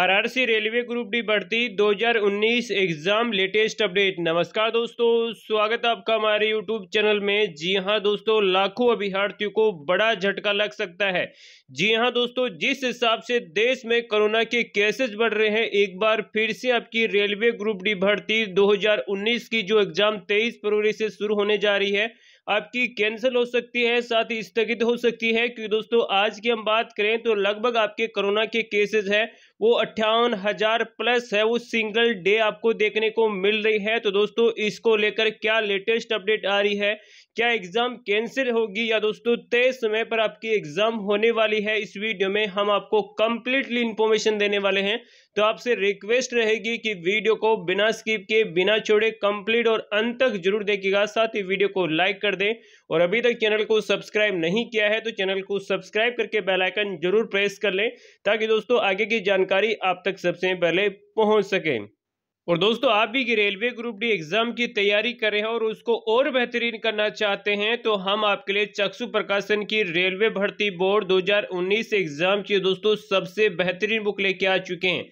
RRC railway group D भर्ती 2019 exam latest update नमस्कार दोस्तों स्वागत है आपका हमारे यूट्यूब चैनल में जी हां दोस्तों लाखों अभ्यर्थियों को बड़ा झटका लग सकता है जी हां दोस्तों जिस हिसाब से देश में कोरोना के केसेस बढ़ रहे हैं एक बार फिर से आपकी रेलवे ग्रुप डी भर्ती 2019 की जो एग्जाम तेईस फरवरी से शुरू होने जा रही है आपकी कैंसिल हो सकती है साथ ही स्थगित हो सकती है क्योंकि दोस्तों आज की हम बात करें तो लगभग आपके कोरोना के केसेस है वो अट्ठावन हजार प्लस है वो सिंगल डे आपको देखने को मिल रही है तो दोस्तों इसको लेकर क्या लेटेस्ट अपडेट आ रही है क्या एग्ज़ाम कैंसिल होगी या दोस्तों तय समय पर आपकी एग्ज़ाम होने वाली है इस वीडियो में हम आपको कम्प्लीटली इंफॉर्मेशन देने वाले हैं तो आपसे रिक्वेस्ट रहेगी कि वीडियो को बिना स्किप के बिना छोड़े कंप्लीट और अंत तक जरूर देखिएगा साथ ही वीडियो को लाइक कर दें और अभी तक चैनल को सब्सक्राइब नहीं किया है तो चैनल को सब्सक्राइब करके बेलाइकन जरूर प्रेस कर लें ताकि दोस्तों आगे की जानकारी आप तक सबसे पहले पहुँच सकें और दोस्तों आप भी रेलवे ग्रुप डी एग्ज़ाम की तैयारी कर रहे हैं और उसको और बेहतरीन करना चाहते हैं तो हम आपके लिए चक्षु प्रकाशन की रेलवे भर्ती बोर्ड 2019 एग्ज़ाम की दोस्तों सबसे बेहतरीन बुक लेके आ चुके हैं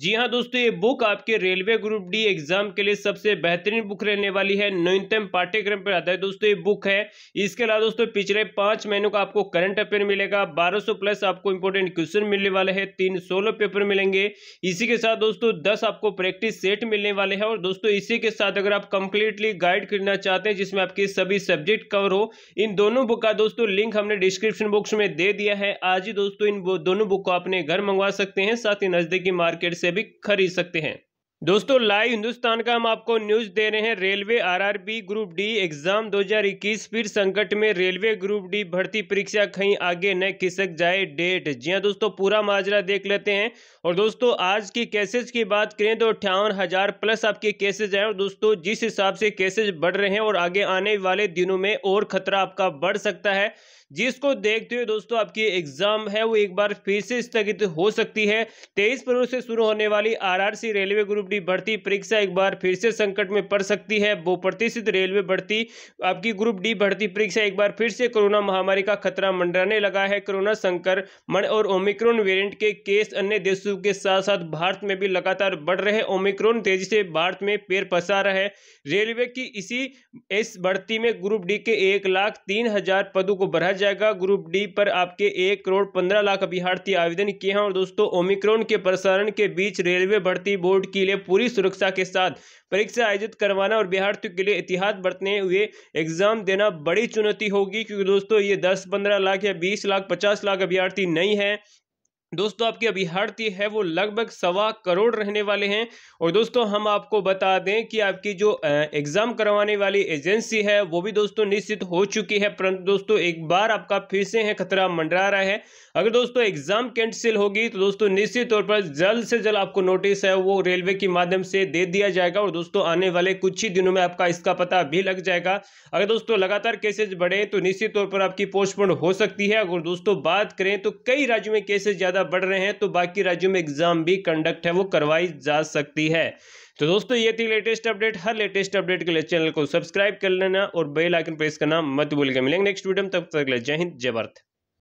जी हाँ दोस्तों ये बुक आपके रेलवे ग्रुप डी एग्जाम के लिए सबसे बेहतरीन बुक रहने वाली है न्यूनतम पाठ्यक्रम पर आता है दोस्तों ये बुक है इसके अलावा दोस्तों पिछले पांच महीनों का आपको करंट अफेयर मिलेगा 1200 प्लस आपको इंपॉर्टेंट क्वेश्चन मिलने वाले हैं तीन सोलह पेपर मिलेंगे इसी के साथ दोस्तों दस आपको प्रैक्टिस सेट मिलने वाले हैं और दोस्तों इसी के साथ अगर आप कंप्लीटली गाइड करना चाहते हैं जिसमें आपके सभी सब्जेक्ट कवर हो इन दोनों बुक का दोस्तों लिंक हमने डिस्क्रिप्शन बॉक्स में दे दिया है आज ही दोस्तों इन दोनों बुक को अपने घर मंगवा सकते हैं साथ ही नजदीकी मार्केट से भी खरीद सकते हैं दोस्तों लाइव हिंदुस्तान का हम आपको न्यूज दे रहे हैं railway RRB group D exam 2021 फिर संकट में रेलवे ग्रुप डी भर्ती परीक्षा कहीं आगे न खिसक जाए डेट जी हाँ दोस्तों पूरा माजरा देख लेते हैं और दोस्तों आज की केसेज की बात करें तो अट्ठावन हजार प्लस आपके केसेज हैं और दोस्तों जिस हिसाब से केसेज बढ़ रहे हैं और आगे आने वाले दिनों में और खतरा आपका बढ़ सकता है जिसको देखते हुए दोस्तों आपकी एग्जाम है वो एक बार फिर से स्थगित हो सकती है तेईस फरवरी से शुरू होने वाली आरआरसी रेलवे ग्रुप डी भर्ती परीक्षा एक बार फिर से संकट में पड़ सकती है वो प्रतिष्ठित रेलवे भर्ती आपकी ग्रुप डी भर्ती परीक्षा एक बार फिर से कोरोना महामारी का खतरा मंडराने लगा है कोरोना संक्रमण और ओमिक्रोन वेरियंट के केस अन्य देशों के साथ साथ भारत में भी लगातार बढ़ रहे ओमिक्रोन तेजी से भारत में पेड़ पसा है रेलवे की इसी इस भर्ती में ग्रुप डी के एक लाख तीन हजार पदों को बढ़ा जाएगा ग्रुप डी पर आपके एक करोड़ पंद्रह लाख अभ्यार्थी आवेदन किए हैं और दोस्तों ओमिक्रोन के प्रसारण के बीच रेलवे भर्ती बोर्ड के लिए पूरी सुरक्षा के साथ परीक्षा आयोजित करवाना और अभ्यार्थियों के लिए इतिहास बरतने हुए एग्जाम देना बड़ी चुनौती होगी क्योंकि दोस्तों ये दस पंद्रह लाख या बीस लाख पचास लाख अभ्यार्थी नहीं है दोस्तों आपकी अभ्यर्थी है वो लगभग सवा करोड़ रहने वाले हैं और दोस्तों हम आपको बता दें कि आपकी जो एग्ज़ाम करवाने वाली एजेंसी है वो भी दोस्तों निश्चित हो चुकी है परंतु दोस्तों एक बार आपका फिर से है खतरा मंडरा रहा है अगर दोस्तों एग्ज़ाम कैंसिल होगी तो दोस्तों निश्चित तौर पर जल्द से जल्द आपको नोटिस है वो रेलवे के माध्यम से दे दिया जाएगा और दोस्तों आने वाले कुछ ही दिनों में आपका इसका पता भी लग जाएगा अगर दोस्तों लगातार केसेज बढ़े तो निश्चित तौर पर आपकी पोस्टपोन हो सकती है अगर दोस्तों बात करें तो कई राज्यों में केसेज ज़्यादा ज़्यादा बढ़ रहे हैं तो बाकी राज्यों में एग्ज़ाम भी कंडक्ट है वो करवाई जा सकती है तो दोस्तों ये थी लेटेस्ट अपडेट हर लेटेस्ट अपडेट के लिए चैनल को सब्सक्राइब कर लेना और बेल आइकन प्रेस करना मत भूल के मिलेंगे नेक्स्ट वीडियो में तब तक जय हिंद जय भारत